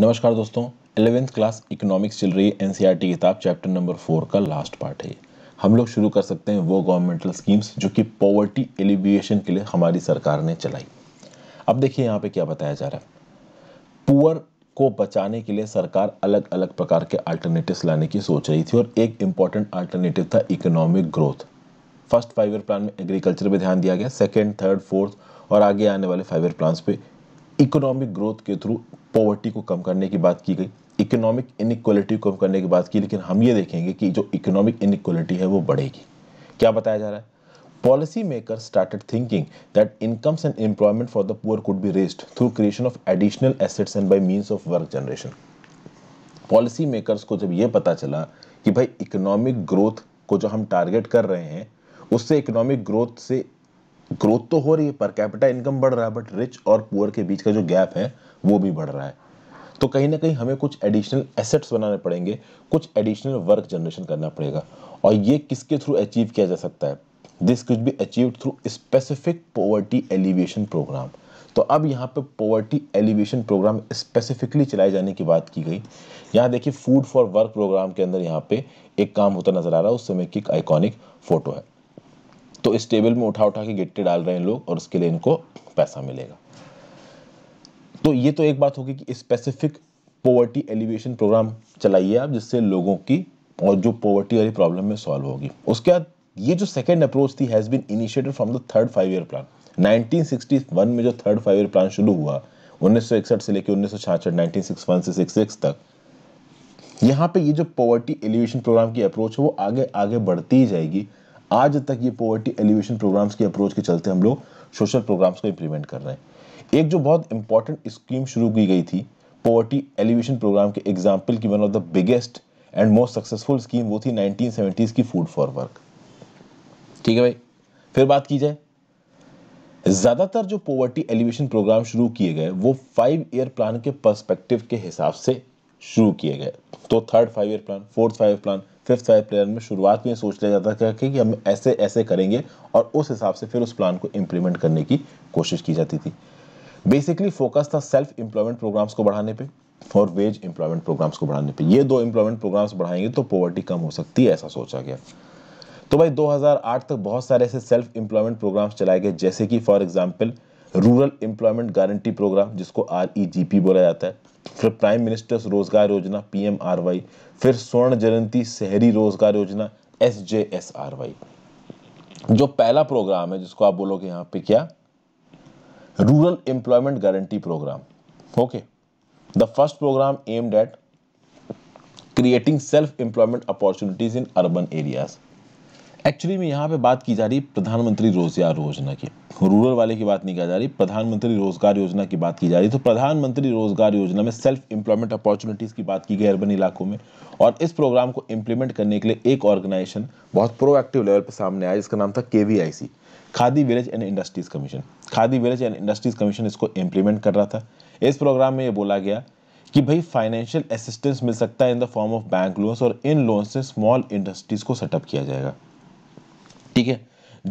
नमस्कार दोस्तों eleventh class economics चल रही है एनसीआर टी किताब चैप्टर नंबर फोर का लास्ट पार्ट है हम लोग शुरू कर सकते हैं वो गवर्नमेंटल स्कीम्स जो कि पॉवर्टी एलिविएशन के लिए हमारी सरकार ने चलाई अब देखिए यहाँ पे क्या बताया जा रहा है पुअर को बचाने के लिए सरकार अलग अलग प्रकार के अल्टरनेटिव्स लाने की सोच रही थी और एक इम्पॉर्टेंट अल्टरनेटिव था economic growth first five year plan में एग्रीकल्चर पर ध्यान दिया गया सेकेंड थर्ड फोर्थ और आगे आने वाले फाइव ईयर प्लान पे इकोनॉमिक ग्रोथ के थ्रू पॉवर्टी को कम करने की बात की गई इकोनॉमिक इनक्वलिटी को कम करने की बात की लेकिन हम ये देखेंगे कि जो इकोनॉमिक इनक्वलिटी है वो बढ़ेगी क्या बताया जा रहा है policy maker started thinking that incomes and employment for the poor could be raised through creation of additional assets and by means of work generation policy makers को जब ये पता चला कि भाई इकोनॉमिक ग्रोथ को जो हम टारगेट कर रहे हैं उससे इकोनॉमिक ग्रोथ से ग्रोथ तो हो रही है पर कैपिटा इनकम बढ़ रहा है बट रिच और पुअर के बीच का जो गैप है वो भी बढ़ रहा है तो कहीं ना कहीं हमें कुछ एडिशनल एसेट्स बनाने पड़ेंगे कुछ एडिशनल वर्क जनरेशन करना पड़ेगा और ये किसके थ्रू अचीव किया जा सकता है दिस कुछ भी achieve through specific poverty alleviation programme तो अब यहाँ पे पोवर्टी एलिवेशन प्रोग्राम स्पेसिफिकली चलाए जाने की बात की गई यहाँ देखिए फूड फॉर वर्क प्रोग्राम के अंदर यहाँ पे एक काम होता नजर आ रहा है उस समय की एक आइकॉनिक फोटो है तो इस टेबल में उठा उठा के गिट्टे डाल रहे हैं लोग और उसके लिए इनको पैसा मिलेगा तो ये तो एक बात होगी कि स्पेसिफिक पोवर्टी एलिवेशन प्रोग्राम चलाइए आप जिससे लोगों की और जो पोवर्टी वाली प्रॉब्लम में सॉल्व होगी उसके बाद ये जो सेकेंड अप्रोच थी has been initiated from the third five year plan 1961 में जो थर्ड फाइव ईयर प्लान शुरू हुआ 1961 से लेकर उन्नीस सौ से 66 तक यहाँ पे ये जो पॉवर्टी एलिवेशन प्रोग्राम की अप्रोच है वो आगे आगे बढ़ती ही जाएगी आज तक ये पॉवर्टी एलिवेशन प्रोग्राम्स की अप्रोच के चलते हम लोग सोशल प्रोग्राम्स को इम्प्लीमेंट कर रहे हैं एक जो बहुत इंपॉर्टेंट स्कीम शुरू की गई थी पॉवर्टी एलिवेशन प्रोग्राम के एग्जाम्पल की one of the biggest and most successful scheme वो थी सेवेंटीज की फूड फॉर वर्क ठीक है भाई फिर बात की जाए ज़्यादातर जो पॉवर्टी एलिवेशन प्रोग्राम शुरू किए गए वो फाइव ईयर प्लान के पर्सपेक्टिव के हिसाब से शुरू किए गए तो third five year plan fourth five plan fifth five plan में शुरुआत में सोच लिया जाता था कि हम ऐसे ऐसे करेंगे और उस हिसाब से फिर उस प्लान को इम्प्लीमेंट करने की कोशिश की जाती थी बेसिकली फोकस था सेल्फ एम्प्लॉयमेंट प्रोग्राम्स को बढ़ाने पे और वेज एम्प्लॉयमेंट प्रोग्राम्स को बढ़ाने पे ये दो एम्प्लॉयमेंट प्रोग्राम्स बढ़ाएंगे तो पॉवर्टी कम हो सकती है ऐसा सोचा गया तो भाई 2008 तक बहुत सारे ऐसे सेल्फ एम्प्लॉयमेंट प्रोग्राम्स चलाए गए जैसे कि for example rural employment guarantee programme जिसको आर e बोला जाता है फिर प्राइम मिनिस्टर्स रोजगार योजना पी फिर स्वर्ण जयंती शहरी रोजगार योजना एस जो पहला प्रोग्राम है जिसको आप बोलोगे यहाँ पे क्या Rural Employment Guarantee Program. Okay. The first program aimed at creating self-employment opportunities in urban areas. Actually में यहाँ पे बात की जा रही है प्रधानमंत्री रोजगार योजना की रूरल वाले की बात नहीं की जा रही प्रधानमंत्री रोजगार योजना की बात की जा रही तो प्रधानमंत्री रोजगार योजना में सेल्फ एम्प्लॉयमेंट अपॉर्चुनिटीज़ की बात की गई अर्बन इलाकों में और इस प्रोग्राम को इम्प्लीमेंट करने के लिए एक ऑर्गेनाइजेशन बहुत प्रोएक्टिव लेवल पर सामने आया जिसका नाम था के khadi village and industries commission khadi village and industries commission इसको इम्प्लीमेंट कर रहा था इस प्रोग्राम में ये बोला गया कि भाई फाइनेंशियल असिस्टेंस मिल सकता है in the form of bank loans और इन लोन्स से स्मॉल इंडस्ट्रीज़ को सेटअप किया जाएगा ठीक है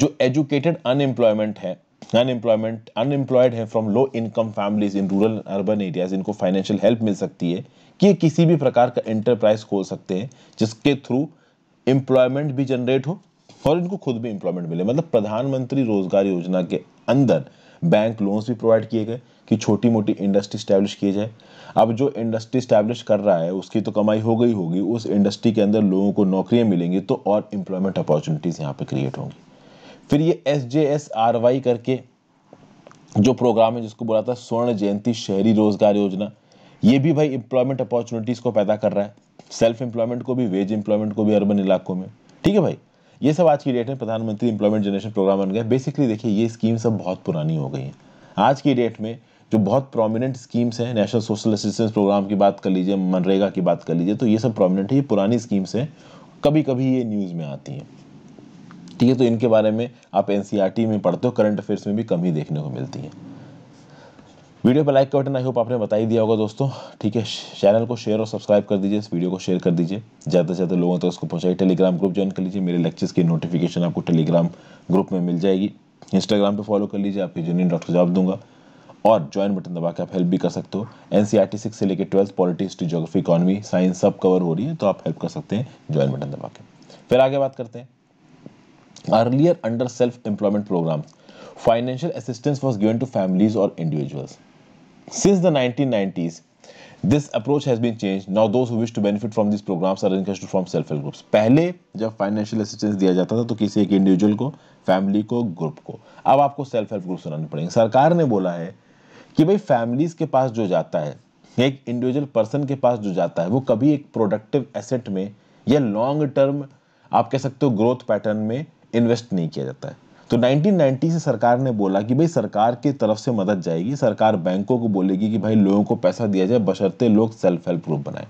जो एजुकेटेड अनएम्प्लॉयमेंट है अनएम्प्लॉयमेंट अनएम्प्लॉयड है from low income families in rural urban areas इनको फाइनेंशियल हेल्प मिल सकती है कि ये किसी भी प्रकार का एंटरप्राइज खोल सकते हैं जिसके थ्रू एम्प्लॉयमेंट भी जनरेट हो और इनको खुद भी एम्प्लॉयमेंट मिले मतलब प्रधानमंत्री रोजगार योजना के अंदर बैंक लोन्स भी प्रोवाइड किए गए कि छोटी मोटी इंडस्ट्री स्टैब्लिश की जाए अब जो इंडस्ट्री स्टैब्लिश कर रहा है उसकी तो कमाई हो गई होगी उस इंडस्ट्री के अंदर लोगों को नौकरियां मिलेंगी तो और इम्प्लॉयमेंट अपॉर्चुनिटीज़ यहाँ पर क्रिएट होंगी फिर ये S J S R Y करके जो प्रोग्राम है जिसको बोला था स्वर्ण जयंती शहरी रोजगार योजना ये भी भाई इंप्लॉयमेंट अपॉर्चुनिटीज़ को पैदा कर रहा है सेल्फ एम्प्लॉयमेंट को भी वेज एम्प्लॉयमेंट को भी अर्बन इलाकों में ठीक है भाई ये सब आज की डेट में प्रधानमंत्री इंप्लॉयमेंट जनरेशन प्रोग्राम बन गया बेसिकली देखिए ये स्कीम सब बहुत पुरानी हो गई है आज की डेट में जो बहुत प्रोमिनेंट स्कीम्स हैं नेशनल सोशल असिस्टेंस प्रोग्राम की बात कर लीजिए मनरेगा की बात कर लीजिए तो ये सब प्रोमिनेंट है ये पुरानी स्कीम्स हैं कभी कभी ये न्यूज़ में आती हैं ठीक है तो इनके बारे में आप एन e में पढ़ते हो करंट अफेयर्स में भी कम ही देखने को मिलती है वीडियो पर लाइक का बटन आई होप आपने बता ही दिया होगा दोस्तों ठीक है चैनल को शेयर और सब्सक्राइब कर दीजिए इस वीडियो को शेयर कर दीजिए ज़्यादा से ज़्यादा लोगों तक तो उसको पहुँचाइए टेलीग्राम ग्रुप ज्वाइन कर लीजिए मेरे लेक्चर्स की नोटिफिकेशन आपको टेलीग्राम ग्रुप में मिल जाएगी इंस्टाग्राम पर फॉलो कर लीजिए आपकी जूनियन डॉक्टर जवाब दूंगा और ज्वाइन बटन दबा के आप हेल्प भी कर सकते हो N C R T six से लेकर twelfth politics history geography economy science सब कवर हो रही है तो आप हेल्प कर सकते हैं ज्वाइन बटन दबा के फिर आगे बात करते हैं earlier under self employment programme financial assistance was given to families और individuals since the nineteen nineties this approach has been change now those wish to benefit from this programmes are encourage from self help groups पहले जब financial assistance दिया जाता था तो किसी एक individual को फैमिली को ग्रुप को अब आपको सेल्फ हेल्प ग्रुप्स बनाने पड़ेंगे सरकार ने बोला है कि भाई फैमिलीज़ के पास जो जाता है एक इंडिविजुअल पर्सन के पास जो जाता है वो कभी एक प्रोडक्टिव एसेट में या लॉन्ग टर्म आप कह सकते हो ग्रोथ पैटर्न में इन्वेस्ट नहीं किया जाता है तो 1990 से सरकार ने बोला कि भाई सरकार की तरफ से मदद जाएगी सरकार बैंकों को बोलेगी कि भाई लोगों को पैसा दिया जाए बशर्ते लोग सेल्फ हेल्प ग्रुप बनाए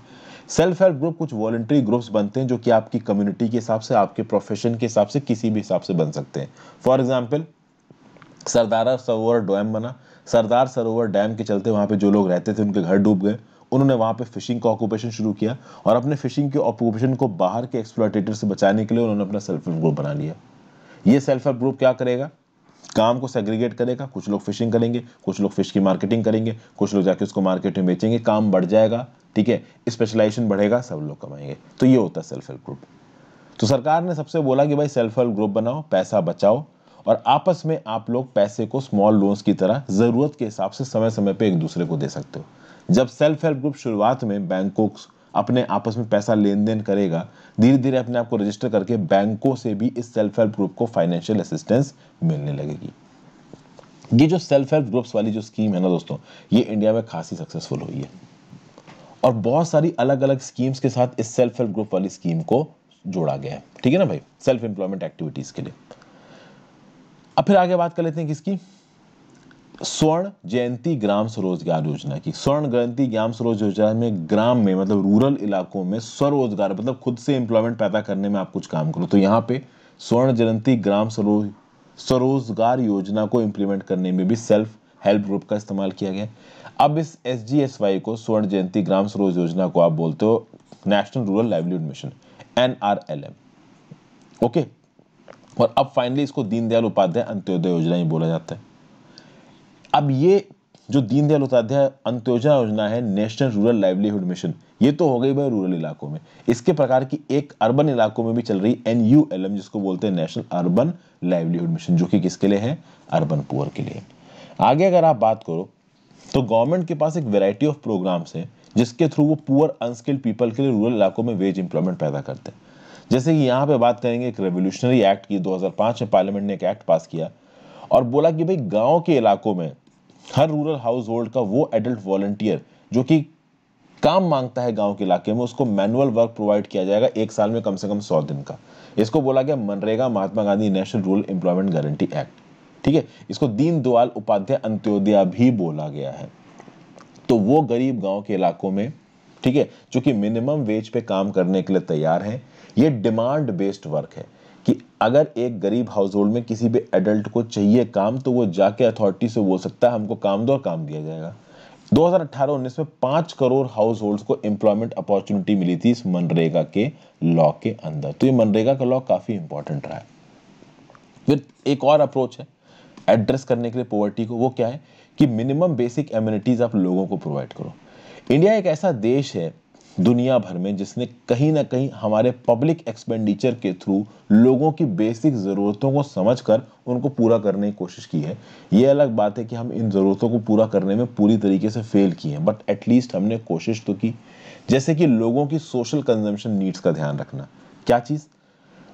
सेल्फ हेल्प ग्रुप कुछ वॉलेंट्री ग्रुप्स बनते हैं जो कि आपकी कम्युनिटी के हिसाब से आपके प्रोफेशन के हिसाब से किसी भी हिसाब से बन सकते हैं फॉर एग्जाम्पल सरदारा सरोवर डोएम बना सरदार सरोवर डैम के चलते वहाँ पे जो लोग रहते थे उनके घर डूब गए उन्होंने वहाँ पे फिशिंग का ऑक्यूपेशन शुरू किया और अपने फिशिंग के ऑक्यूपेशन को बाहर के एक्सप्लोटेटर से बचाने के लिए उन्होंने अपना सेल्फ हेल्प ग्रुप बना लिया ये सेल्फ हेल्प ग्रुप क्या करेगा काम को सेग्रीगेट करेगा कुछ लोग फिशिंग करेंगे कुछ लोग फिश की मार्केटिंग करेंगे कुछ लोग जाके उसको मार्केट में बेचेंगे काम बढ़ जाएगा ठीक है स्पेशलाइजेशन बढ़ेगा सब लोग कमाएंगे तो ये होता है सेल्फ हेल्प ग्रुप तो सरकार ने सबसे बोला कि भाई सेल्फ हेल्प ग्रुप बनाओ पैसा बचाओ और आपस में आप लोग पैसे को स्मॉल लोन्स की तरह ज़रूरत के हिसाब से समय समय पर एक दूसरे को दे सकते हो जब सेल्फ हेल्प ग्रुप शुरुआत में बैंकों अपने आपस में पैसा लेन देन करेगा धीरे धीरे अपने आप को रजिस्टर करके बैंकों से भी इस सेल्फ हेल्प ग्रुप को फाइनेंशियल असिस्टेंस मिलने लगेगी ये जो सेल्फ हेल्प ग्रुप्स वाली जो स्कीम है ना दोस्तों ये इंडिया में खासी सक्सेसफुल हुई है और बहुत सारी अलग अलग स्कीम्स के साथ इस सेल्फ हेल्प ग्रुप वाली स्कीम को जोड़ा गया है ठीक है ना भाई सेल्फ एम्प्लॉयमेंट एक्टिविटीज के लिए अब फिर आगे बात कर लेते हैं किसकी स्वर्ण जयंती ग्राम स्वरोजगार योजना की स्वर्ण जयंती ग्राम स्वरोज योजना में ग्राम में मतलब रूरल इलाकों में स्वरोजगार मतलब खुद से एम्प्लॉयमेंट पैदा करने में आप कुछ काम करो तो यहाँ पे स्वर्ण जयंती ग्राम स्वरोज स्वरोजगार योजना को इम्प्लीमेंट करने में भी सेल्फ हेल्प ग्रुप का इस्तेमाल किया गया अब इस एस जी एस वाई को स्वर्ण जयंती ग्राम स्वरोज योजना को आप बोलते हो national rural livelihood mission N R L M okay और अब फाइनली इसको दीनदयाल उपाध्याय अंत्योदय योजना ही बोला जाता है अब ये जो दीनदयाल उपाध्याय अंत्योदय योजना है नेशनल रूरल लाइवलीहुड मिशन ये तो हो गई भाई रूरल इलाकों में इसके प्रकार की एक अर्बन इलाकों में भी चल रही एन यू एल एम जिसको बोलते हैं नेशनल अर्बन लाइवलीहुड मिशन जो कि किसके लिए है अर्बन पुअर के लिए आगे अगर आप बात करो तो गवर्नमेंट के पास एक वेराइटी ऑफ प्रोग्राम्स हैं जिसके थ्रू वो पुअर अनस्किल्ड पीपल के लिए रूरल इलाकों में वेज इंप्लॉयमेंट पैदा करते हैं जैसे कि यहाँ पे बात करेंगे एक रेवोल्यूशनरी एक्ट की 2005 में पार्लियामेंट ने एक एक्ट पास किया और बोला कि भाई गाँव के इलाकों में हर रूरल हाउस होल्ड का वो एडल्ट वॉल्टियर जो कि काम मांगता है गांव के इलाके में उसको मैनुअल वर्क प्रोवाइड किया जाएगा एक साल में कम से कम सौ दिन का इसको बोला गया MNREGA Mahatma Gandhi national rural employment guarantee act ठीक है इसको दीन दयाल उपाध्याय अंत्योदया भी बोला गया है तो वो गरीब गांव के इलाकों में ठीक है जो कि मिनिमम वेज पे काम करने के लिए तैयार हैं ये डिमांड बेस्ड वर्क है कि अगर एक गरीब हाउस होल्ड में किसी भी एडल्ट को चाहिए काम तो वो जाके अथॉरिटी से बोल सकता है हमको काम दो और काम दिया जाएगा 2018-19 में पांच करोड़ हाउस होल्ड को एम्प्लॉयमेंट अपॉर्चुनिटी मिली थी इस मनरेगा के लॉ के अंदर तो ये मनरेगा का लॉ काफ़ी इंपॉर्टेंट रहा है फिर एक और अप्रोच है एड्रेस करने के लिए पॉवर्टी को वो क्या है कि मिनिमम बेसिक एम्यूनिटीज़ आप लोगों को प्रोवाइड करो इंडिया एक ऐसा देश है दुनिया भर में जिसने कहीं ना कहीं हमारे पब्लिक एक्सपेंडिचर के थ्रू लोगों की बेसिक ज़रूरतों को समझकर उनको पूरा करने की कोशिश की है ये अलग बात है कि हम इन ज़रूरतों को पूरा करने में पूरी तरीके से फेल किए हैं बट एटलीस्ट हमने कोशिश तो की जैसे कि लोगों की सोशल कंजम्पशन नीड्स का ध्यान रखना क्या चीज़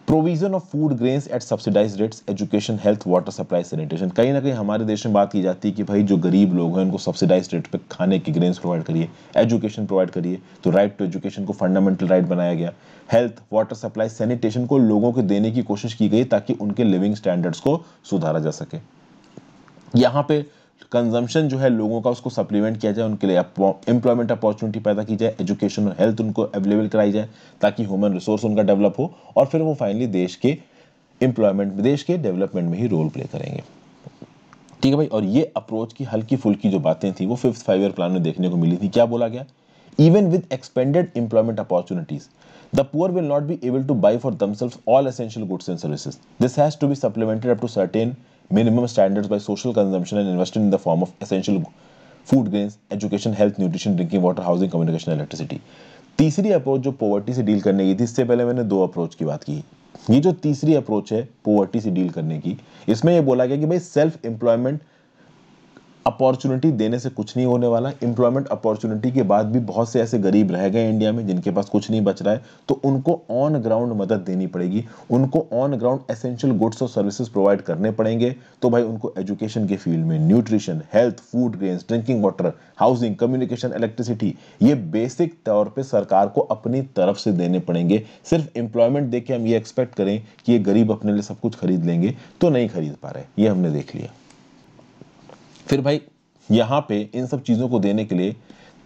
provision of food grains at subsidise rates education health water supply sanitation कहीं ना कहीं हमारे देश में बात की जाती है कि भाई जो गरीब लोग हैं उनको सब्सिडाइज रेट पर खाने की ग्रेन्स प्रोवाइड करिए एजुकेशन प्रोवाइड करिए तो राइट टू एजुकेशन को फंडामेंटल राइट बनाया गया हेल्थ वाटर सप्लाई सैनिटेशन को लोगों को देने की कोशिश की गई ताकि उनके लिविंग स्टैंडर्ड्स को सुधारा जा सके यहाँ पे कंजम्पशन जो है लोगों का उसको सप्लीमेंट किया जाए उनके लिए एम्प्लॉयमेंट अपॉर्चुनिटी पैदा की जाए एजुकेशन और हेल्थ उनको अवेलेबल कराई जाए ताकि ह्यूमन रिसोर्स उनका डेवलप हो और फिर वो फाइनली देश के एम्प्लॉयमेंट देश के डेवलपमेंट में ही रोल प्ले करेंगे ठीक है भाई और ये अप्रोच की हल्की फुल्की जो बातें थी वो फिफ्थ फाइव ईयर प्लान में देखने को मिली थी क्या बोला गया even with expanded employment opportunities the poor will not be able to buy for themselves all essential goods and services. This has to be supplemented up to certain minimum standards by social consumption and invested in the form of essential food grains education health nutrition drinking water housing communication electricity तीसरी approach जो poverty से deal करने की थी इससे पहले मैंने दो अप्रोच की बात की ये जो तीसरी अप्रोच है पोवर्टी से डील करने की इसमें यह बोला गया कि भाई सेल्फ एम्प्लॉयमेंट अपॉर्चुनिटी देने से कुछ नहीं होने वाला एम्प्लॉयमेंट अपॉर्चुनिटी के बाद भी बहुत से ऐसे गरीब रह गए इंडिया में जिनके पास कुछ नहीं बच रहा है तो उनको ऑन ग्राउंड मदद देनी पड़ेगी उनको ऑन ग्राउंड एसेंशियल गुड्स और सर्विसेज प्रोवाइड करने पड़ेंगे तो भाई उनको एजुकेशन के फील्ड में nutrition health food grains drinking water housing communication electricity ये बेसिक तौर पर सरकार को अपनी तरफ से देने पड़ेंगे सिर्फ एम्प्लॉयमेंट देख के हम ये एक्सपेक्ट करें कि ये गरीब अपने लिए सब कुछ खरीद लेंगे तो नहीं खरीद पा रहे ये हमने देख लिया फिर भाई यहाँ पे इन सब चीज़ों को देने के लिए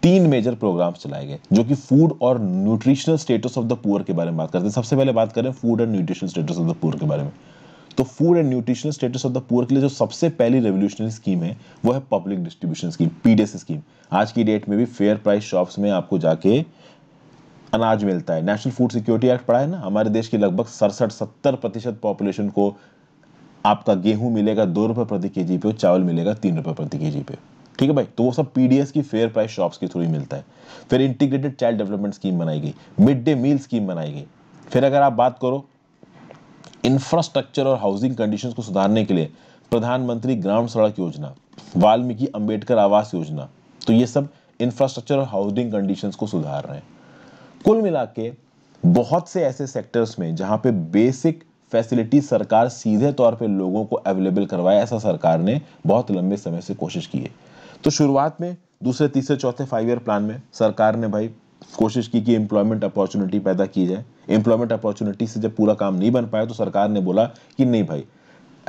तीन मेजर प्रोग्राम्स चलाए गए जो कि फूड और nutritional status of the poor के बारे में बात करते हैं सबसे पहले बात करें food and nutritional status of the poor के बारे में तो food and nutritional status of the poor के लिए जो सबसे पहली रेवोल्यूशनरी स्कीम है वो है public distribution scheme PDS scheme आज की डेट में भी फेयर प्राइस शॉप्स में आपको जाके अनाज मिलता है नेशनल फूड सिक्योरिटी एक्ट पढ़ा है ना हमारे देश की लगभग सड़सठ सत्तर प्रतिशत पॉपुलेशन को आपका गेहूं मिलेगा दो रुपये प्रति के जी पे और चावल मिलेगा तीन रुपये प्रति के जी पे ठीक है भाई तो वो सब पीडीएस की फेयर प्राइस शॉप्स के थ्रू ही मिलता है फिर इंटीग्रेटेड चाइल्ड डेवलपमेंट स्कीम बनाई गई मिड डे मील स्कीम बनाई गई फिर अगर आप बात करो इंफ्रास्ट्रक्चर और हाउसिंग कंडीशन को सुधारने के लिए प्रधानमंत्री ग्राम सड़क योजना वाल्मीकि अंबेडकर आवास योजना तो ये सब इंफ्रास्ट्रक्चर और हाउसिंग कंडीशन को सुधार रहे हैं कुल मिला के बहुत से ऐसे सेक्टर्स में जहां पे बेसिक फैसिलिटी सरकार सीधे तौर पे लोगों को अवेलेबल करवाए ऐसा सरकार ने बहुत लंबे समय से कोशिश की है तो शुरुआत में दूसरे तीसरे चौथे फाइव ईयर प्लान में सरकार ने भाई कोशिश की कि एम्प्लॉयमेंट अपॉर्चुनिटी पैदा की जाए एम्प्लॉयमेंट अपॉर्चुनिटी से जब पूरा काम नहीं बन पाया तो सरकार ने बोला कि नहीं भाई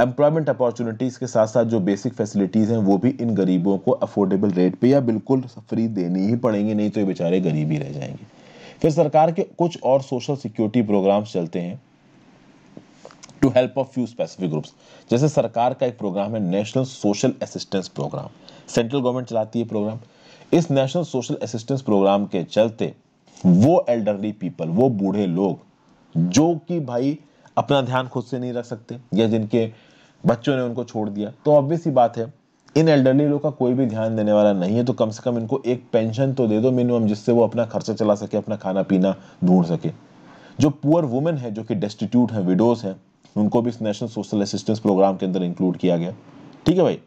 एम्प्लॉयमेंट अपॉर्चुनिटीज़ के साथ साथ जो बेसिक फैसिलिटीज़ हैं वो भी इन गरीबों को अफोर्डेबल रेट पे या बिल्कुल फ्री देनी ही पड़ेंगे नहीं तो ये बेचारे गरीब ही रह जाएंगे फिर सरकार के कुछ और सोशल सिक्योरिटी प्रोग्राम्स चलते हैं to help of few specific groups जैसे सरकार का एक प्रोग्राम है national social assistance programme central government चलाती है प्रोग्राम इस नेशनल सोशल असिस्टेंस प्रोग्राम के चलते वो एल्डरली पीपल वो बूढ़े लोग जो कि भाई अपना ध्यान खुद से नहीं रख सकते या जिनके बच्चों ने उनको छोड़ दिया तो ऑब्वियस ही बात है इन एल्डरली लोग का कोई भी ध्यान देने वाला नहीं है तो कम से कम इनको एक पेंशन तो दे दो मिनिमम जिससे वो अपना खर्चा चला सके अपना खाना पीना ढूंढ सके जो पुअर वुमेन है जो कि डेस्टिट्यूट है विडोज हैं उनको भी इस नेशनल सोशल असिस्टेंस प्रोग्राम के अंदर इंक्लूड किया गया ठीक है भाई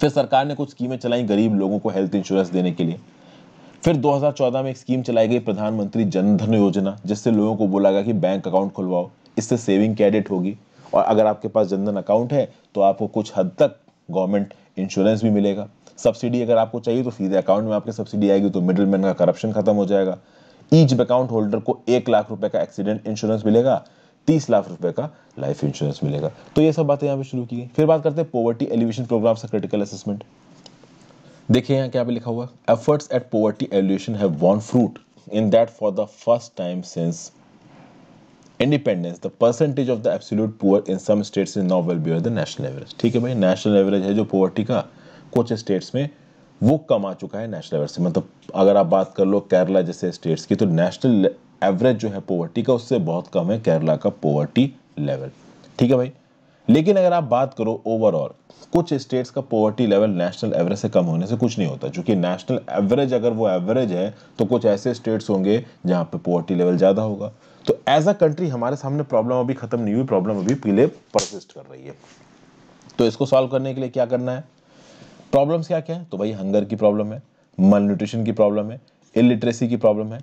फिर सरकार ने कुछ स्कीमें चलाई गरीब लोगों को हेल्थ इंश्योरेंस देने के लिए फिर 2014 में एक स्कीम चलाई गई प्रधानमंत्री जनधन योजना जिससे लोगों को बोला गया कि बैंक अकाउंट खुलवाओ इससे सेविंग की होगी और अगर आपके पास जनधन अकाउंट है तो आपको कुछ हद तक गवर्नमेंट इंश्योरेंस भी मिलेगा सब्सिडी अगर आपको चाहिए तो सीधे अकाउंट में आपके सब्सिडी आएगी तो मिडिल का करप्शन खत्म हो जाएगा ईच अकाउंट होल्डर को एक लाख रुपए का एक्सीडेंट इंश्योरेंस मिलेगा तीस लाख रुपए का लाइफ इंश्योरेंस मिलेगा तो ये सब बातें यहाँ पे शुरू की गई फिर बात करते हैं पॉवर्टी एलिवेशन प्रोग्राम का क्रिटिकल असेसमेंट देखिए यहाँ क्या पे लिखा हुआ efforts at poverty alleviation have won fruit in that for the first time since independence the percentage of the absolute poor in some states is now well bear the national average ठीक है भाई national average है जो poverty का कुछ states में वो कम आ चुका है नेशनल एवरेज से मतलब अगर आप बात कर लो केरला जैसे स्टेट्स की तो नेशनल एवरेज जो है पोवर्टी का उससे बहुत कम है केरला का पोवर्टी लेवल ठीक है भाई लेकिन अगर आप बात करो ओवरऑल कुछ स्टेट्स का पोवर्टी लेवल नेशनल एवरेज से कम होने से कुछ नहीं होता क्योंकि नेशनल एवरेज अगर वो एवरेज है तो कुछ ऐसे स्टेट्स होंगे जहां पे पोवर्टी लेवल ज़्यादा होगा तो एज अ कंट्री हमारे सामने प्रॉब्लम अभी खत्म नहीं हुई प्रॉब्लम अभी पीले परसिस्ट कर रही है तो इसको सॉल्व करने के लिए क्या करना है प्रॉब्लम क्या क्या है तो भाई हंगर की प्रॉब्लम है मल न्यूट्रिशन की प्रॉब्लम है इलिटरेसी की प्रॉब्लम है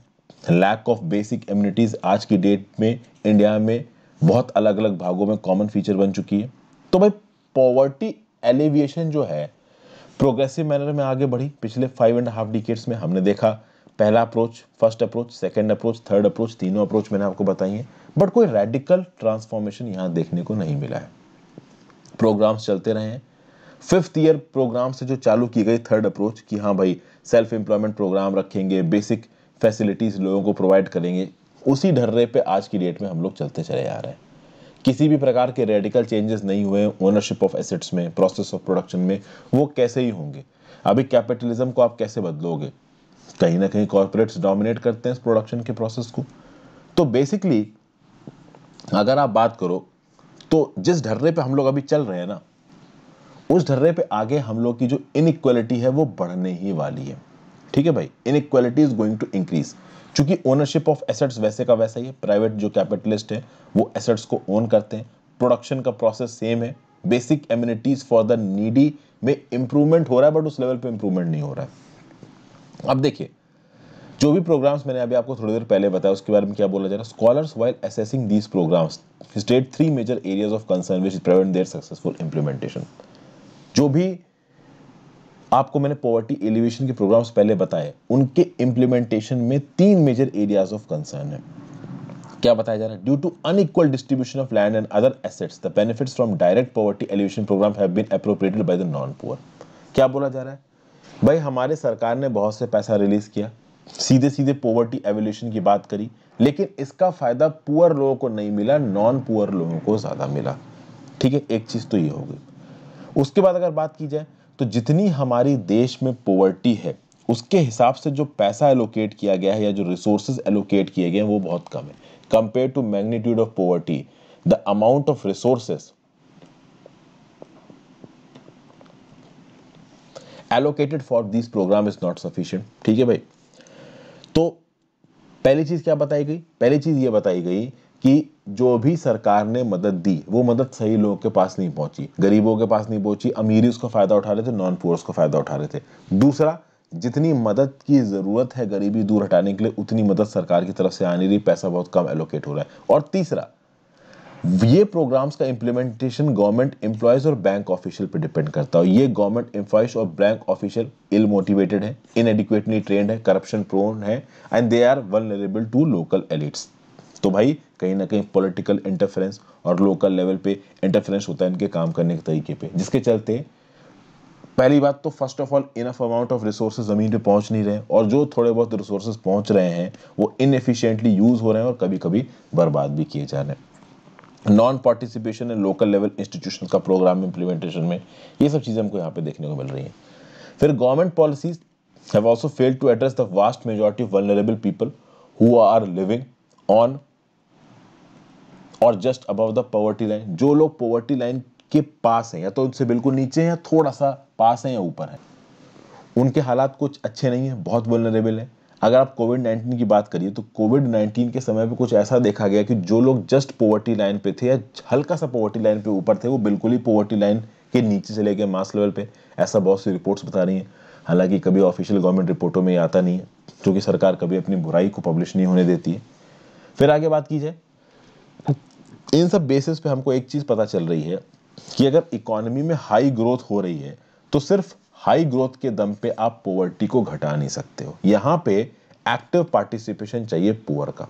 लैक ऑफ बेसिक इम्यूनिटीज़ आज की डेट में इंडिया में बहुत अलग अलग भागों में कॉमन फीचर बन चुकी है तो भाई पॉवर्टी एलिविएशन जो है प्रोग्रेसिव मैनर में आगे बढ़ी पिछले फाइव एंड हाफ डिकेट्स में हमने देखा पहला approach first approach second approach third approach तीनों अप्रोच मैंने आपको बताई है बट कोई रेडिकल ट्रांसफॉर्मेशन यहाँ देखने को नहीं मिला है प्रोग्राम्स चलते रहे हैं फिफ्थ ईयर प्रोग्राम से जो चालू की गई थर्ड अप्रोच कि हाँ भाई सेल्फ एम्प्लॉयमेंट प्रोग्राम रखेंगे बेसिक फैसिलिटीज़ लोगों को प्रोवाइड करेंगे उसी ढर्रे पे आज की डेट में हम लोग चलते चले आ रहे हैं किसी भी प्रकार के रेडिकल चेंजेस नहीं हुए ओनरशिप ऑफ एसेट्स में प्रोसेस ऑफ प्रोडक्शन में वो कैसे ही होंगे अभी कैपिटलिज्म को आप कैसे बदलोगे कहीं ना कहीं कॉरपोरेट्स डोमिनेट करते हैं प्रोडक्शन के प्रोसेस को तो बेसिकली अगर आप बात करो तो जिस ढर्रे पे हम लोग अभी चल रहे हैं ना उस ढर्रे पे आगे हम लोग की जो इनक्वलिटी है वो बढ़ने ही वाली है ठीक है भाई inequality is going to increase चूंकि ओनरशिप ऑफ एसेट्स वैसे का वैसा ही है प्राइवेट जो कैपिटलिस्ट है वो एसेट्स को ओन करते हैं प्रोडक्शन का प्रोसेस सेम है basic amenities for the needy में इंप्रूवमेंट हो रहा है बट उस लेवल पे इंप्रूवमेंट नहीं हो रहा है अब देखिए जो भी प्रोग्राम्स मैंने अभी आपको थोड़ी देर पहले बताया उसके बारे में क्या बोला जा रहा है scholars while assessing these programmes state three major areas of concern which prevent their successful implementation जो भी आपको मैंने पॉवर्टी एलिवेशन के प्रोग्राम्स पहले बताए उनके इंप्लीमेंटेशन में तीन मेजर एरियाज ऑफ कंसर्न है क्या बताया जा रहा है due to unequal distribution of land and other assets the benefits from direct poverty alleviation programme have been appropriated by the non poor क्या बोला जा रहा है भाई हमारे सरकार ने बहुत से पैसा रिलीज किया सीधे सीधे पॉवर्टी एवोल्यूशन की बात करी लेकिन इसका फायदा पुअर लोगों को नहीं मिला नॉन पुअर लोगों को ज्यादा मिला ठीक है एक चीज तो ये हो गई उसके बाद अगर बात की जाए तो जितनी हमारी देश में पोवर्टी है उसके हिसाब से जो पैसा एलोकेट किया गया है या जो रिसोर्सेज एलोकेट किए गए हैं वो बहुत कम है compare to magnitude of poverty the amount of resources allocated for this programme is not sufficient ठीक है भाई तो पहली चीज क्या बताई गई पहली चीज ये बताई गई कि जो भी सरकार ने मदद दी वो मदद सही लोगों के पास नहीं पहुंची गरीबों के पास नहीं पहुंची अमीरी उसको फ़ायदा उठा रहे थे नॉन पुअर्स को फ़ायदा उठा रहे थे दूसरा जितनी मदद की ज़रूरत है गरीबी दूर हटाने के लिए उतनी मदद सरकार की तरफ से आ नहीं रही पैसा बहुत कम एलोकेट हो रहा है और तीसरा ये प्रोग्राम्स का इंप्लीमेंटेशन गवर्नमेंट एम्प्लॉयज़ और बैंक ऑफिशियल पर डिपेंड करता है ये गवर्नमेंट एम्प्लॉयज़ और बैंक ऑफिशियल इल मोटिवेटेड है इनएडिक्वेटली ट्रेंड है करप्शन प्रोन है and they are vulnerable to local elites तो भाई कहीं ना कहीं पॉलिटिकल इंटरफेरेंस और लोकल लेवल पे इंटरफेरेंस होता है इनके काम करने के तरीके पे जिसके चलते पहली बात तो first of all enough amount of resource ज़मीन पे पहुंच नहीं रहे और जो थोड़े बहुत रिसोर्स पहुंच रहे हैं वो इनएफिशिएंटली यूज़ हो रहे हैं और कभी कभी बर्बाद भी किए जा रहे हैं नॉन पार्टिसिपेशन है लोकल लेवल इंस्टीट्यूशन का प्रोग्राम इंप्लीमेंटेशन में ये सब चीज़ें हमको यहाँ पे देखने को मिल रही हैं फिर government policies have also failed to address the vast majority of vulnerable people who are living on or just above the poverty line जो लोग पॉवर्टी लाइन के पास हैं या तो उनसे बिल्कुल नीचे हैं थोड़ा सा पास हैं या ऊपर हैं उनके हालात कुछ अच्छे नहीं हैं बहुत वलनरेबल हैं अगर आप कोविड 19 की बात करिए तो कोविड 19 के समय पे कुछ ऐसा देखा गया कि जो लोग जस्ट पॉवर्टी लाइन पे थे या हल्का सा पॉवर्टी लाइन पे ऊपर थे वो बिल्कुल ही पॉवर्टी लाइन के नीचे चले गए मास लेवल पे ऐसा बहुत सी रिपोर्ट्स बता रही हैं हालांकि कभी ऑफिशियल गवर्नमेंट रिपोर्टों में आता नहीं है क्योंकि सरकार कभी अपनी बुराई को पब्लिश नहीं होने देती है फिर आगे बात की जाए इन सब बेसिस पे हमको एक चीज़ पता चल रही है कि अगर इकोनॉमी में हाई ग्रोथ हो रही है तो सिर्फ हाई ग्रोथ के दम पे आप पोवर्टी को घटा नहीं सकते हो यहां पे एक्टिव पार्टिसिपेशन चाहिए पुअर का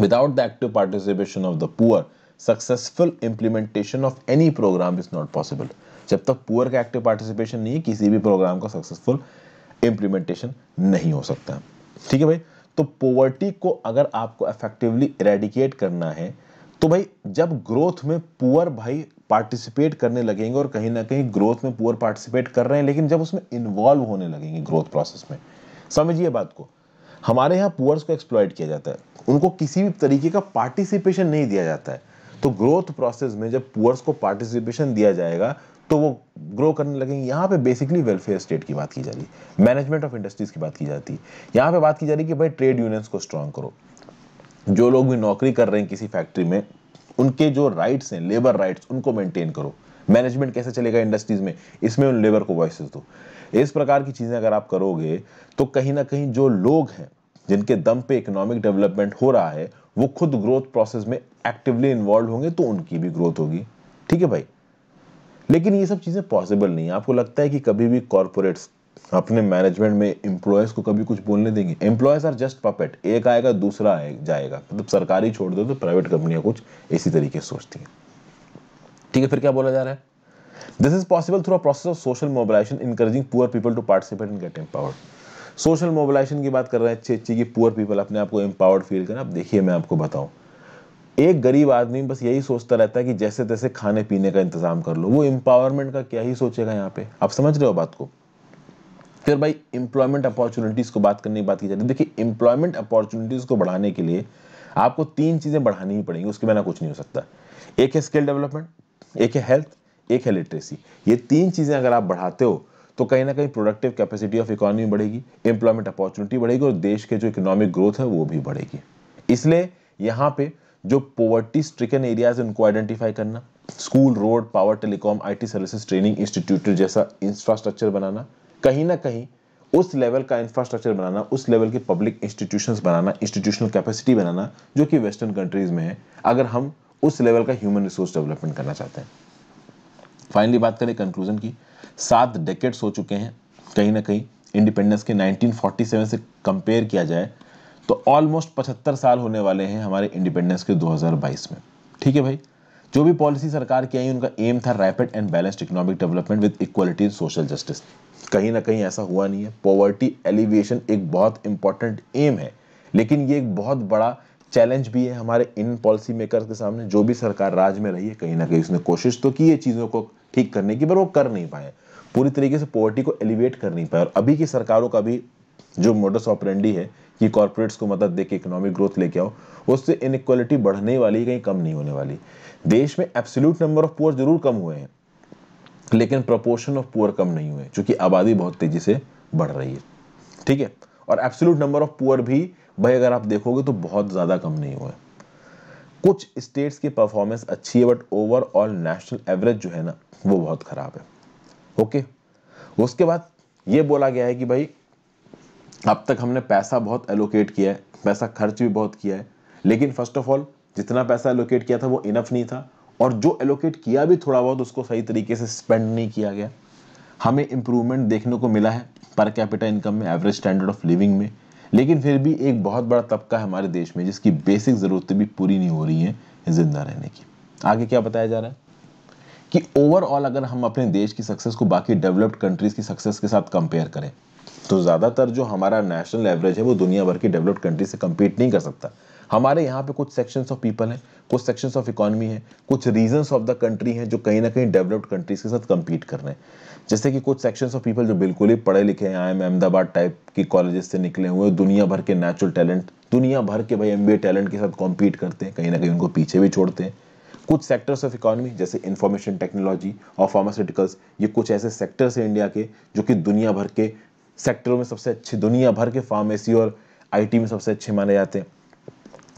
without the active participation of the poor successful implementation of any programme is not possible जब तक पुअर का एक्टिव पार्टिसिपेशन नहीं है किसी भी प्रोग्राम का सक्सेसफुल इंप्लीमेंटेशन नहीं हो सकता ठीक है भाई तो पोवर्टी को अगर आपको इफेक्टिवली इरेडिकेट करना है तो भाई जब ग्रोथ में पुअर भाई पार्टिसिपेट करने लगेंगे और कहीं ना कहीं ग्रोथ में पुअर पार्टिसिपेट कर रहे हैं लेकिन जब उसमें इन्वॉल्व होने लगेंगे ग्रोथ प्रोसेस में समझिए बात को हमारे यहाँ पुअर्स को एक्सप्लॉयट किया जाता है उनको किसी भी तरीके का पार्टिसिपेशन नहीं दिया जाता है तो ग्रोथ प्रोसेस में जब पुअर्स को पार्टिसिपेशन दिया जाएगा तो वो ग्रो करने लगेंगे यहाँ पे बेसिकली वेलफेयर स्टेट की बात की जा रही है मैनेजमेंट ऑफ इंडस्ट्रीज की बात की जाती है यहाँ पे बात की जा रही है कि भाई ट्रेड यूनियंस को स्ट्रांग करो जो लोग भी नौकरी कर रहे हैं किसी फैक्ट्री में उनके जो राइट्स हैं लेबर राइट्स उनको मेंटेन करो मैनेजमेंट कैसे चलेगा इंडस्ट्रीज में इसमें उन लेबर को वॉइस दो इस प्रकार की चीज़ें अगर आप करोगे तो कहीं ना कहीं जो लोग हैं जिनके दम पे इकोनॉमिक डेवलपमेंट हो रहा है वो खुद ग्रोथ प्रोसेस में एक्टिवली इन्वॉल्व होंगे तो उनकी भी ग्रोथ होगी ठीक है भाई लेकिन ये सब चीज़ें पॉसिबल नहीं है आपको लगता है कि कभी भी कॉरपोरेट्स अपने मैनेजमेंट में एम्प्लॉयज़ को कभी कुछ बोलने देंगे एम्प्लॉयज़ आर जस्ट पपेट एक आएगा दूसरा आए, जाएगा मतलब सरकारी छोड़ दो तो प्राइवेट कंपनियां कुछ इसी तरीके से सोचती हैं ठीक है फिर क्या बोला जा रहा है this is possible through a process of social mobilisation encouraging poor people to participate in get empowered social mobilisation की बात कर रहे हैं अच्छी अच्छी की पुअर पीपल अपने आप को एम्पावर्ड फील करें आप देखिए मैं आपको बताऊं एक गरीब आदमी बस यही सोचता रहता है कि जैसे तैसे खाने पीने का इंतजाम कर लो वो एम्पावरमेंट का क्या ही सोचेगा यहाँ पे आप समझ रहे हो बात को फिर भाई इंप्लॉयमेंट अपॉर्चुनिटीज़ को बात करने की बात की जाती है देखिए इंप्लॉयमेंट अपॉर्चुनिटीज़ को बढ़ाने के लिए आपको तीन चीज़ें बढ़ानी ही पड़ेंगी उसके बिना कुछ नहीं हो सकता एक है स्किल डेवलपमेंट एक है हेल्थ एक है लिटरेसी ये तीन चीज़ें अगर आप बढ़ाते हो तो कहीं ना कहीं प्रोडक्टिव कैपेसिटी ऑफ इकोनॉमी बढ़ेगी एम्प्लॉयमेंट अपॉर्चुनिटी बढ़ेगी और देश के जो इकोनॉमिक ग्रोथ है वो भी बढ़ेगी इसलिए यहाँ पे जो पोवर्टी स्ट्रिकन एरियाज उनको आइडेंटिफाई करना school road power telecom IT services training institute जैसा इंफ्रास्ट्रक्चर बनाना कहीं ना कहीं उस लेवल का इंफ्रास्ट्रक्चर बनाना उस लेवल की पब्लिक इंस्टीट्यूशंस बनाना इंस्टीट्यूशनल कैपेसिटी बनाना जो कि वेस्टर्न कंट्रीज में है अगर हम उस लेवल का ह्यूमन रिसोर्स डेवलपमेंट करना चाहते हैं फाइनली बात करें कंक्लूजन की सात डेकेट्स हो चुके हैं कहीं ना कहीं इंडिपेंडेंस के 1947 से कंपेयर किया जाए तो ऑलमोस्ट 75 साल होने वाले हैं हमारे इंडिपेंडेंस के 2022 में ठीक है भाई जो भी पॉलिसी सरकार की आई उनका एम था rapid and balanced economic development with equality social justice कहीं ना कहीं ऐसा हुआ नहीं है पॉवर्टी एलिवेशन एक बहुत इंपॉर्टेंट एम है लेकिन ये एक बहुत बड़ा चैलेंज भी है हमारे इन पॉलिसी मेकर्स के सामने जो भी सरकार राज में रही है कहीं ना कहीं उसने कोशिश तो की है चीज़ों को ठीक करने की पर वो कर नहीं पाए पूरी तरीके से पॉवर्टी को एलिवेट कर नहीं पाए और अभी की सरकारों का भी जो मोडस ऑपरेंडी है कि कॉरपोरेट्स को मदद देके इकोनॉमिक ग्रोथ लेके आओ उससे इनक्वालिटी बढ़ने वाली कहीं कम नहीं होने वाली देश में एब्सोल्यूट नंबर ऑफ पुअर जरूर कम हुए हैं लेकिन प्रपोर्शन ऑफ पुअर कम नहीं हुए क्योंकि आबादी बहुत तेजी से बढ़ रही है ठीक है और एब्सोल्यूट नंबर ऑफ पुअर भी भाई अगर आप देखोगे तो बहुत ज़्यादा कम नहीं हुए कुछ स्टेट्स की परफॉर्मेंस अच्छी है बट ओवरऑल नेशनल एवरेज जो है ना वो बहुत ख़राब है ओके उसके बाद ये बोला गया है कि भाई अब तक हमने पैसा बहुत एलोकेट किया है पैसा खर्च भी बहुत किया है लेकिन फर्स्ट ऑफ ऑल जितना पैसा एलोकेट किया था वो इनफ नहीं था और जो एलोकेट किया भी थोड़ा बहुत उसको सही तरीके से स्पेंड नहीं किया गया हमें इंप्रूवमेंट देखने को मिला है पर कैपिटल इनकम में एवरेज स्टैंडर्ड ऑफ लिविंग में लेकिन फिर भी एक बहुत बड़ा तबका है हमारे देश में जिसकी बेसिक ज़रूरतें भी पूरी नहीं हो रही हैं ज़िंदा रहने की आगे क्या बताया जा रहा है कि ओवरऑल अगर हम अपने देश की सक्सेस को बाकी डेवलप्ड कंट्रीज़ की सक्सेस के साथ कंपेयर करें तो ज़्यादातर जो हमारा नेशनल एवरेज है वो दुनिया भर की डेवलप्ड कंट्री से कम्पीट नहीं कर सकता हमारे यहाँ पे कुछ सेक्शंस ऑफ पीपल हैं कुछ सेक्शंस ऑफ इकोनॉमी है कुछ रीजन्स ऑफ द कंट्री हैं जो कहीं ना कहीं डेवलप्ड कंट्रीज के साथ कम्पीट कर रहे हैं जैसे कि कुछ सेक्शंस ऑफ पीपल जो बिल्कुल ही पढ़े लिखे हैं आई एम अहमदाबाद टाइप के कॉलेजेस से निकले हुए दुनिया भर के नेचुरल टैलेंट दुनिया भर के भाई एम टैलेंट के साथ कॉम्पीट करते हैं कहीं ना कहीं उनको पीछे भी छोड़ते हैं कुछ सेक्टर्स ऑफ इकोनॉमी जैसे इंफॉर्मेशन टेक्नोलॉजी और फार्मास्यूटिकल्स ये कुछ ऐसे सेक्टर्स हैं इंडिया के जो कि दुनिया भर के सेक्टरों में सबसे अच्छे दुनिया भर के फार्मेसी और आईटी में सबसे अच्छे माने जाते हैं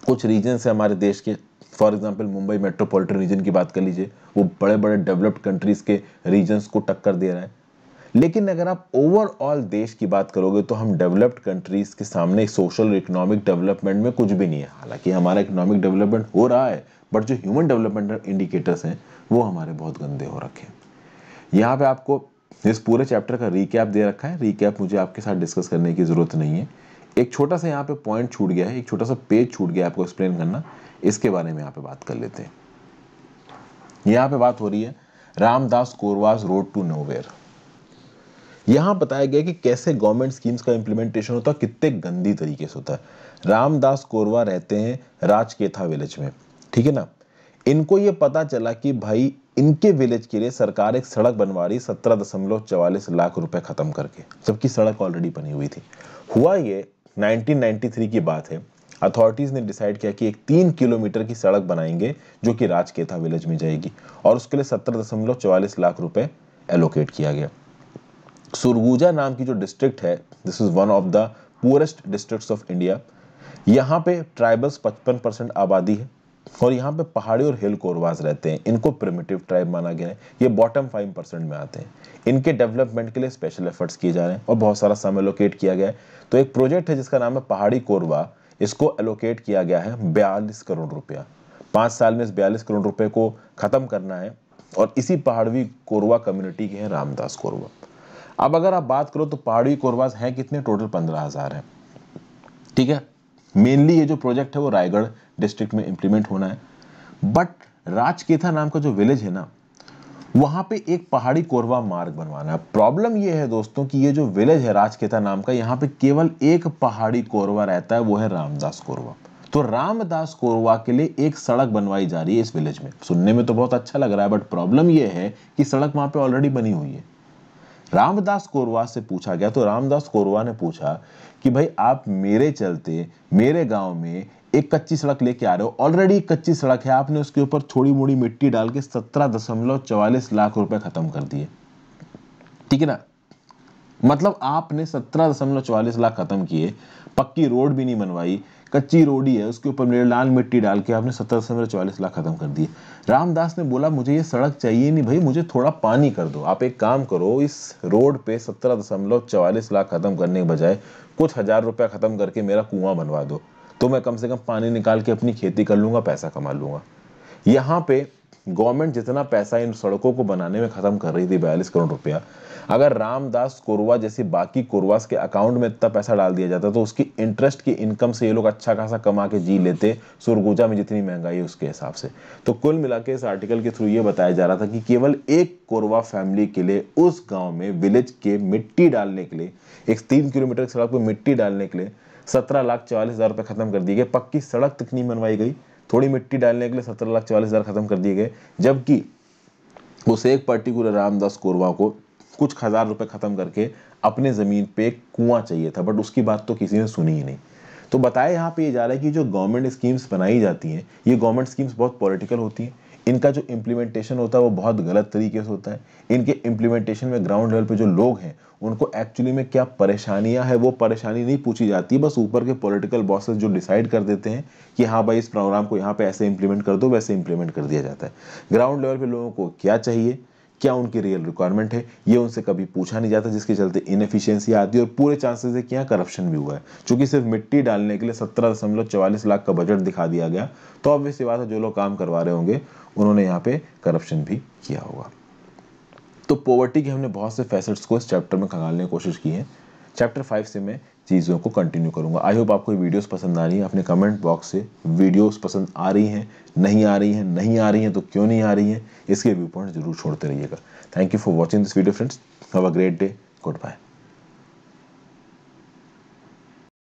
कुछ रीजन है हमारे देश के for example Mumbai metropolitan region की बात कर लीजिए वो बड़े बड़े डेवलप्ड कंट्रीज़ के रीजन्स को टक्कर दे रहा है लेकिन अगर आप ओवरऑल देश की बात करोगे तो हम डेवलप्ड कंट्रीज़ के सामने सोशल इकोनॉमिक डेवलपमेंट में कुछ भी नहीं है हालांकि हमारा इकोनॉमिक डेवलपमेंट हो रहा है बट जो ह्यूमन डेवलपमेंट इंडिकेटर्स हैं वो हमारे बहुत गंदे हो रखे हैं यहाँ पे आपको इस पूरे चैप्टर का रिकैप दे रखा है रिकैप मुझे आपके साथ डिस्कस करने की ज़रूरत नहीं है एक छोटा सा यहाँ पे पॉइंट छूट गया है एक छोटा सा पेज छूट गया आपको एक्सप्लेन करना इसके बारे में यहाँ पे बात कर लेते हैं यहाँ पे बात हो रही है Ramdas Korwas road to nowhere यहाँ बताया गया कि कैसे गवर्नमेंट स्कीम्स का इंप्लीमेंटेशन होता है कितने गंदी तरीके से होता है रामदास कोरवा रहते हैं राजकेथा विलेज में ठीक है ना इनको ये पता चला कि भाई इनके विलेज के लिए सरकार एक सड़क बनवा रही सत्रह दशमलव चवालीस लाख रुपए खत्म करके जबकि सड़क ऑलरेडी बनी हुई थी हुआ ये 1993 की बात है अथॉरिटीज़ ने डिसाइड किया कि एक तीन किलोमीटर की सड़क बनाएंगे जो कि राजकेथा विलेज में जाएगी और उसके लिए सत्तर दशमलव चौवालीस लाख रुपए एलोकेट किया गया सुरगुजा नाम की जो डिस्ट्रिक्ट है this is one of the poorest district of India यहाँ पे ट्राइबल्स पचपन परसेंट आबादी है और यहाँ पे पहाड़ी और हिल कोरवाज रहते हैं इनको प्रिमिटिव ट्राइब माना गया है ये बॉटम फाइव परसेंट में आते हैं इनके डेवलपमेंट के लिए स्पेशल एफर्ट्स किए जा रहे हैं और बहुत सारा समय एलोकेट किया गया है तो एक प्रोजेक्ट है जिसका नाम है पहाड़ी कोरवा इसको एलोकेट किया गया है बयालीस करोड़ रुपया पाँच साल में इस बयालीस करोड़ रुपये को ख़त्म करना है और इसी पहाड़वी कोरवा कम्युनिटी के हैं रामदास कोरवा अब अगर आप बात करो तो पहाड़ी कोरवास हैं कितने टोटल पंद्रह हज़ार हैं ठीक है मेनली ये जो प्रोजेक्ट है वो रायगढ़ डिस्ट्रिक्ट में इंप्लीमेंट होना है बट राजकेथा नाम का जो विलेज है ना वहां पे एक पहाड़ी कोरवा मार्ग बनवाना है प्रॉब्लम ये है दोस्तों कि ये जो विलेज है राजकेथा नाम का यहाँ पे केवल एक पहाड़ी कोरवा रहता है वो है रामदास कोरवा तो रामदास कोरवा के लिए एक सड़क बनवाई जा रही है इस विलेज में सुनने में तो बहुत अच्छा लग रहा है बट प्रॉब्लम यह है कि सड़क वहां पे ऑलरेडी बनी हुई है रामदास कोरवा से पूछा गया तो रामदास कोरवा ने पूछा कि भाई आप मेरे चलते मेरे गांव में एक कच्ची सड़क लेके आ रहे हो ऑलरेडी कच्ची सड़क है आपने उसके ऊपर थोड़ी मोड़ी मिट्टी डाल के सत्रह दशमलव चवालीस लाख रुपए खत्म कर दिए ठीक है ना मतलब आपने सत्रह दशमलव चवालीस लाख खत्म किए पक्की रोड भी नहीं बनवाई कच्ची रोडी है उसके ऊपर मेरे लाल मिट्टी डाल के आपने सत्रह से चौवालीस लाख खत्म कर दिए रामदास ने बोला मुझे ये सड़क चाहिए नहीं भाई मुझे थोड़ा पानी कर दो आप एक काम करो इस रोड पे सत्रह दशमलव चवालीस लाख खत्म करने के बजाय कुछ हजार रुपया खत्म करके मेरा कुआं बनवा दो तो मैं कम से कम पानी निकाल के अपनी खेती कर लूंगा पैसा कमा लूंगा यहाँ पे गवर्नमेंट जितना पैसा इन सड़कों को बनाने में ख़त्म कर रही थी बयालीस करोड़ रुपया अगर रामदास कोरवा जैसी बाकी कोरवास के अकाउंट में इतना पैसा डाल दिया जाता तो उसकी इंटरेस्ट की इनकम से ये लोग अच्छा खासा कमा के जी लेते सुरगुजा में जितनी महंगाई है उसके हिसाब से तो कुल मिला के इस आर्टिकल के थ्रू ये बताया जा रहा था कि केवल एक कोरवा फैमिली के लिए उस गाँव में विलेज के मिट्टी डालने के लिए एक तीन किलोमीटर की सड़क पर मिट्टी डालने के लिए सत्रह लाख चवालीस हज़ार रुपये खत्म कर दिए गए पक्की सड़क तक नहीं बनवाई गई थोड़ी मिट्टी डालने के लिए सत्रह लाख चवालीस हज़ार खत्म कर दिए गए जबकि उस एक पर्टिकुलर रामदास कोरवा को कुछ हज़ार रुपए ख़त्म करके अपने ज़मीन पे एक कुआं चाहिए था बट उसकी बात तो किसी ने सुनी ही नहीं तो बताया यहाँ पे ये जा रहा है कि जो गवर्नमेंट स्कीम्स बनाई जाती हैं ये गवर्नमेंट स्कीम्स बहुत पॉलिटिकल होती हैं इनका जो इम्प्लीमेंटेशन होता है वो बहुत गलत तरीके से होता है इनके इम्प्लीमेंटेशन में ग्राउंड लेवल पे जो लोग हैं उनको एक्चुअली में क्या परेशानियां हैं वो परेशानी नहीं पूछी जाती बस ऊपर के पॉलिटिकल बॉसेस जो डिसाइड कर देते हैं कि हाँ भाई इस प्रोग्राम को यहाँ पे ऐसे इम्प्लीमेंट कर दो वैसे इम्प्लीमेंट कर दिया जाता है ग्राउंड लेवल पर लोगों को क्या चाहिए क्या उनकी रियल रिक्वायरमेंट है ये उनसे कभी पूछा नहीं जाता जिसके चलते इनफिशियंसी आती है और पूरे चांसेस है कि यहाँ करप्शन भी हुआ है चूंकि सिर्फ मिट्टी डालने के लिए सत्रह दशमलव चवालीस लाख का बजट दिखा दिया गया तो ऑब्वियसली बात है जो लोग काम करवा रहे होंगे उन्होंने यहाँ पे करप्शन भी किया होगा तो पोवर्टी के हमने बहुत से फैसेट्स को इस चैप्टर में खंगालने की कोशिश की है चैप्टर फाइव से मैं चीज़ों को कंटिन्यू करूँगा आई होप आपको वीडियोस पसंद आ रही हैं अपने कमेंट बॉक्स से वीडियोस पसंद आ रही हैं नहीं आ रही हैं नहीं आ रही हैं तो क्यों नहीं आ रही हैं इसके व्यू पॉइंट जरूर छोड़ते रहिएगा thank you for watching this video friends have a great day good bye